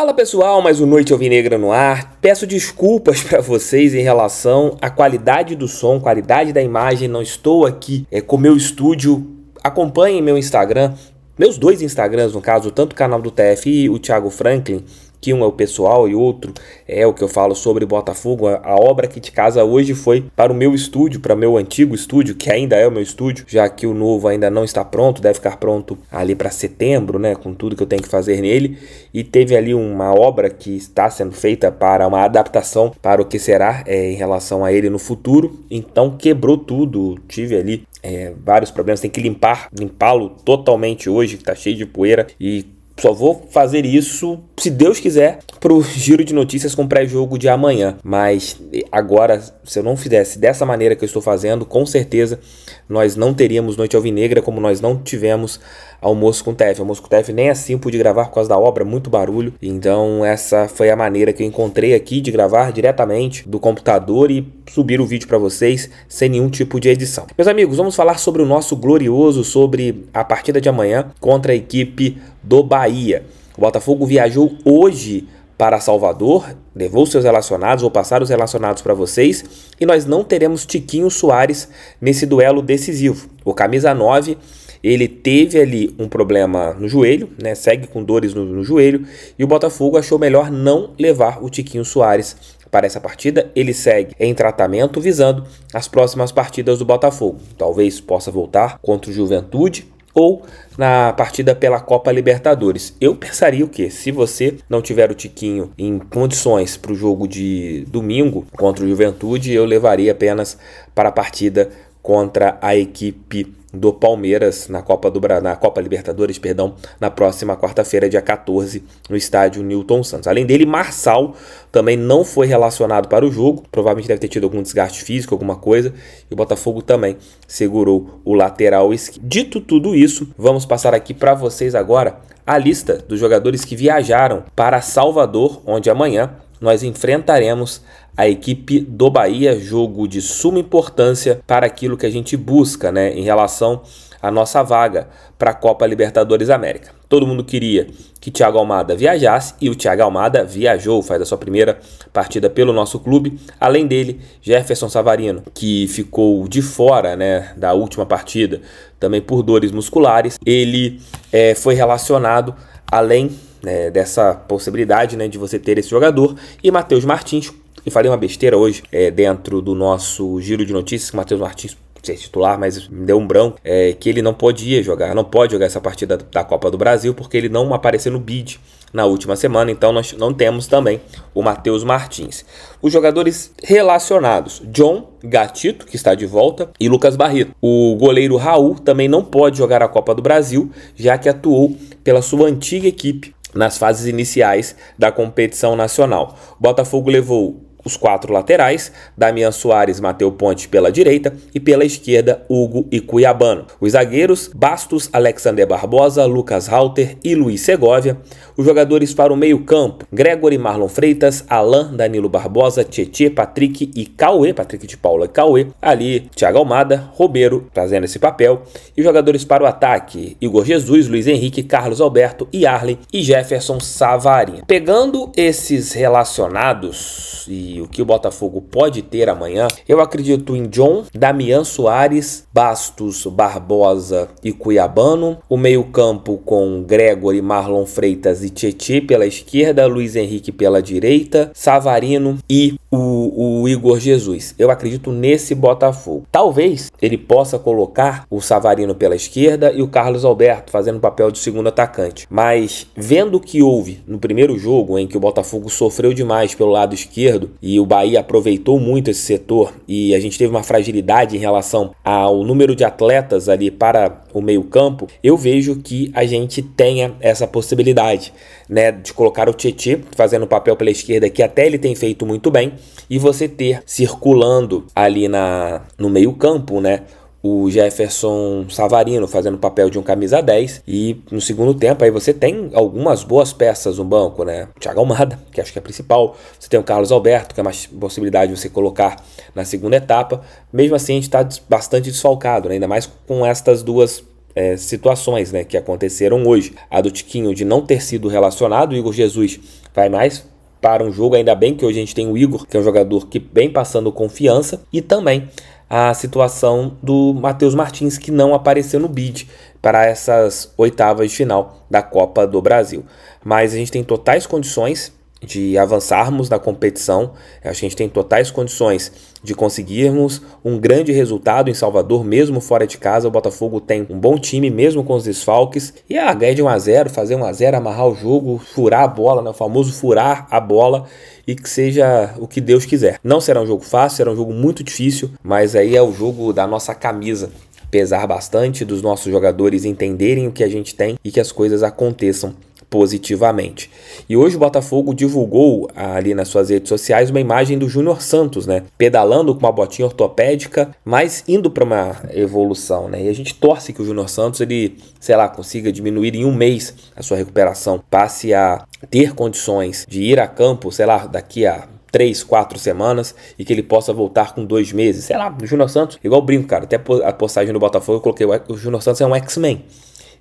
Fala pessoal, mais um Noite Alvinegra no ar. Peço desculpas para vocês em relação à qualidade do som, qualidade da imagem. Não estou aqui é, com meu estúdio. Acompanhem meu Instagram, meus dois Instagrams, no caso, tanto o canal do TF, e o Thiago Franklin que um é o pessoal e outro é o que eu falo sobre Botafogo. A obra aqui de casa hoje foi para o meu estúdio, para meu antigo estúdio, que ainda é o meu estúdio, já que o novo ainda não está pronto, deve ficar pronto ali para setembro, né, com tudo que eu tenho que fazer nele. E teve ali uma obra que está sendo feita para uma adaptação para o que será é, em relação a ele no futuro. Então quebrou tudo, tive ali é, vários problemas, tem que limpar, limpá-lo totalmente hoje, que está cheio de poeira e só vou fazer isso, se Deus quiser, pro giro de notícias com pré-jogo de amanhã. Mas agora, se eu não fizesse dessa maneira que eu estou fazendo, com certeza nós não teríamos Noite Alvinegra, como nós não tivemos almoço com TEF. Almoço com TEF nem é assim pude gravar por causa da obra, muito barulho. Então, essa foi a maneira que eu encontrei aqui de gravar diretamente do computador e subir o vídeo para vocês sem nenhum tipo de edição. Meus amigos, vamos falar sobre o nosso glorioso sobre a partida de amanhã contra a equipe do Bahia. O Botafogo viajou hoje para Salvador, levou seus relacionados, vou passar os relacionados para vocês, e nós não teremos Tiquinho Soares nesse duelo decisivo. O camisa 9, ele teve ali um problema no joelho, né? Segue com dores no, no joelho, e o Botafogo achou melhor não levar o Tiquinho Soares para essa partida, ele segue em tratamento visando as próximas partidas do Botafogo. Talvez possa voltar contra o Juventude ou na partida pela Copa Libertadores. Eu pensaria o que? Se você não tiver o Tiquinho em condições para o jogo de domingo contra o Juventude, eu levaria apenas para a partida contra a equipe do Palmeiras na Copa do na Copa Libertadores, perdão, na próxima quarta-feira, dia 14, no estádio Newton Santos. Além dele, Marçal também não foi relacionado para o jogo, provavelmente deve ter tido algum desgaste físico, alguma coisa, e o Botafogo também segurou o lateral esquerdo. Dito tudo isso, vamos passar aqui para vocês agora a lista dos jogadores que viajaram para Salvador, onde amanhã nós enfrentaremos a equipe do Bahia, jogo de suma importância para aquilo que a gente busca, né, em relação à nossa vaga para a Copa Libertadores América. Todo mundo queria que Thiago Almada viajasse e o Thiago Almada viajou, faz a sua primeira partida pelo nosso clube. Além dele, Jefferson Savarino, que ficou de fora né, da última partida, também por dores musculares, ele é, foi relacionado além é, dessa possibilidade né, de você ter esse jogador. E Matheus Martins, eu falei uma besteira hoje é, dentro do nosso giro de notícias, que Matheus Martins ser é titular, mas me deu um branco, é, que ele não podia jogar, não pode jogar essa partida da Copa do Brasil, porque ele não apareceu no bid na última semana, então nós não temos também o Matheus Martins. Os jogadores relacionados, John Gatito, que está de volta, e Lucas Barrito. O goleiro Raul também não pode jogar a Copa do Brasil, já que atuou pela sua antiga equipe, nas fases iniciais da competição nacional. O Botafogo levou os quatro laterais, Damian Soares, Mateu Ponte pela direita e pela esquerda, Hugo e Cuiabano. Os zagueiros, Bastos, Alexander Barbosa, Lucas Halter e Luiz Segovia. Os jogadores para o meio-campo, Gregory Marlon Freitas, Alain, Danilo Barbosa, Tietê, Patrick e Cauê, Patrick de Paula e Cauê. Ali, Thiago Almada, Robeiro trazendo esse papel. E os jogadores para o ataque, Igor Jesus, Luiz Henrique, Carlos Alberto e Arlen e Jefferson Savarin. Pegando esses relacionados e o que o Botafogo pode ter amanhã, eu acredito em John, Damian Soares, Bastos, Barbosa e Cuiabano, o meio-campo com Gregory, Marlon Freitas e Tietê pela esquerda, Luiz Henrique pela direita, Savarino e o o Igor Jesus. Eu acredito nesse Botafogo. Talvez ele possa colocar o Savarino pela esquerda e o Carlos Alberto fazendo o papel de segundo atacante. Mas vendo o que houve no primeiro jogo, em que o Botafogo sofreu demais pelo lado esquerdo e o Bahia aproveitou muito esse setor e a gente teve uma fragilidade em relação ao número de atletas ali para o meio-campo, eu vejo que a gente tenha essa possibilidade, né, de colocar o Tietchan fazendo o papel pela esquerda, que até ele tem feito muito bem, e você você ter circulando ali na, no meio-campo, né? o Jefferson Savarino fazendo o papel de um camisa 10 e no segundo tempo aí você tem algumas boas peças no banco, né? Thiago Almada, que acho que é a principal, você tem o Carlos Alberto, que é uma possibilidade de você colocar na segunda etapa. Mesmo assim a gente está bastante desfalcado, né? ainda mais com estas duas é, situações né, que aconteceram hoje. A do Tiquinho de não ter sido relacionado, o Igor Jesus vai mais para um jogo. Ainda bem que hoje a gente tem o Igor, que é um jogador que vem passando confiança, e também a situação do Matheus Martins, que não apareceu no bid para essas oitavas de final da Copa do Brasil. Mas a gente tem totais condições de avançarmos na competição. A gente tem totais condições de conseguirmos um grande resultado em Salvador, mesmo fora de casa. O Botafogo tem um bom time, mesmo com os desfalques. E a ah, ganhar de 1 a 0 fazer 1 a 0 amarrar o jogo, furar a bola, né? o famoso furar a bola e que seja o que Deus quiser. Não será um jogo fácil, será um jogo muito difícil, mas aí é o jogo da nossa camisa pesar bastante, dos nossos jogadores entenderem o que a gente tem e que as coisas aconteçam positivamente. E hoje o Botafogo divulgou ah, ali nas suas redes sociais uma imagem do Júnior Santos, né? Pedalando com uma botinha ortopédica, mas indo para uma evolução, né? E a gente torce que o Júnior Santos, ele, sei lá, consiga diminuir em um mês a sua recuperação, passe a ter condições de ir a campo, sei lá, daqui a três, quatro semanas e que ele possa voltar com dois meses. Sei lá, o Júnior Santos, igual brinco, cara. Até a postagem do Botafogo eu coloquei: o Júnior Santos é um X-Men.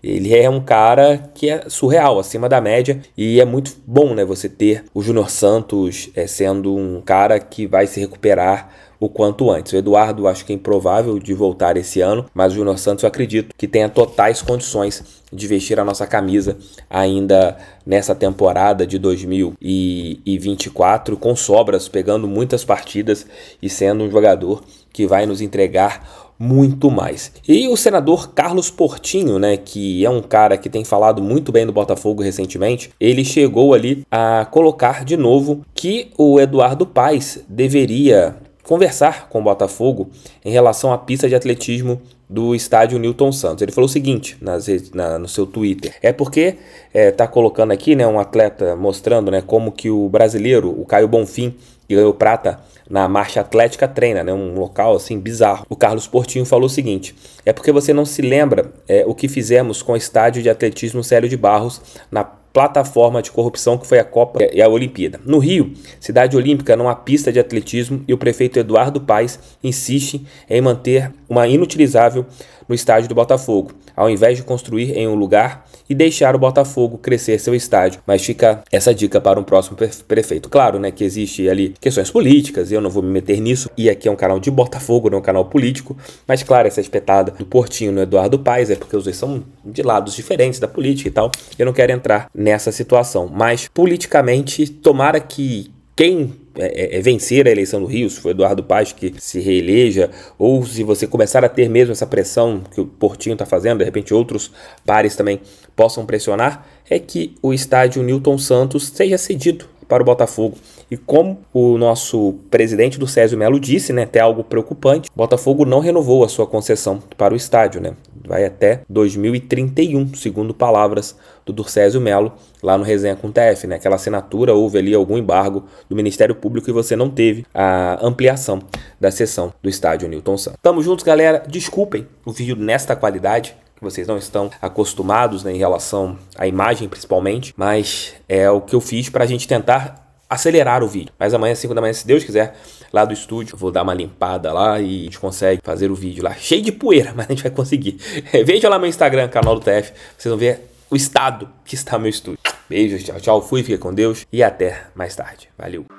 Ele é um cara que é surreal, acima da média, e é muito bom, né, você ter o Júnior Santos é, sendo um cara que vai se recuperar o quanto antes. O Eduardo acho que é improvável de voltar esse ano, mas o Júnior Santos eu acredito que tenha totais condições de vestir a nossa camisa ainda nessa temporada de 2024, com sobras, pegando muitas partidas e sendo um jogador que vai nos entregar muito mais. E o senador Carlos Portinho, né, que é um cara que tem falado muito bem do Botafogo recentemente, ele chegou ali a colocar de novo que o Eduardo Paes deveria conversar com o Botafogo em relação à pista de atletismo do estádio Newton Santos. Ele falou o seguinte nas, na, no seu Twitter: é porque está é, colocando aqui, né, um atleta mostrando, né, como que o brasileiro, o Caio Bonfim, que ganhou prata na marcha atlética treina, né, um local assim bizarro. O Carlos Portinho falou o seguinte: é porque você não se lembra é, o que fizemos com o estádio de atletismo Célio de Barros na plataforma de corrupção que foi a Copa e a Olimpíada. No Rio, cidade olímpica, não há pista de atletismo e o prefeito Eduardo Paes insiste em manter uma inutilizável no estádio do Botafogo ao invés de construir em um lugar e deixar o Botafogo crescer seu estádio. Mas fica essa dica para um próximo prefeito. Claro, né, que existe ali questões políticas, eu não vou me meter nisso, e aqui é um canal de Botafogo, não é um canal político, mas claro, essa espetada do Portinho no Eduardo Paes é porque os dois são de lados diferentes da política e tal. Eu não quero entrar nessa situação, mas politicamente, tomara que quem é, é, é, vencer a eleição do Rio, se for Eduardo Paz que se reeleja, ou se você começar a ter mesmo essa pressão que o Portinho está fazendo, de repente outros pares também possam pressionar, é que o estádio Newton Santos seja cedido para o Botafogo. E como o nosso presidente do Césio Melo disse, né, até algo preocupante, o Botafogo não renovou a sua concessão para o estádio, né? vai até 2031, segundo palavras do Durcésio Melo, lá no Resenha com TF. Né? Aquela assinatura, houve ali algum embargo do Ministério Público e você não teve a ampliação da sessão do estádio Newton Santos. Tamo juntos, galera. Desculpem o vídeo nesta qualidade que vocês não estão acostumados né, em relação à imagem principalmente, mas é o que eu fiz para a gente tentar acelerar o vídeo. Mas amanhã, 5 da manhã, se Deus quiser, lá do estúdio. Vou dar uma limpada lá e a gente consegue fazer o vídeo lá. Cheio de poeira, mas a gente vai conseguir. Veja lá meu Instagram, canal do TF. Vocês vão ver o estado que está meu estúdio. Beijos, tchau, tchau. Fui, fica com Deus e até mais tarde. Valeu.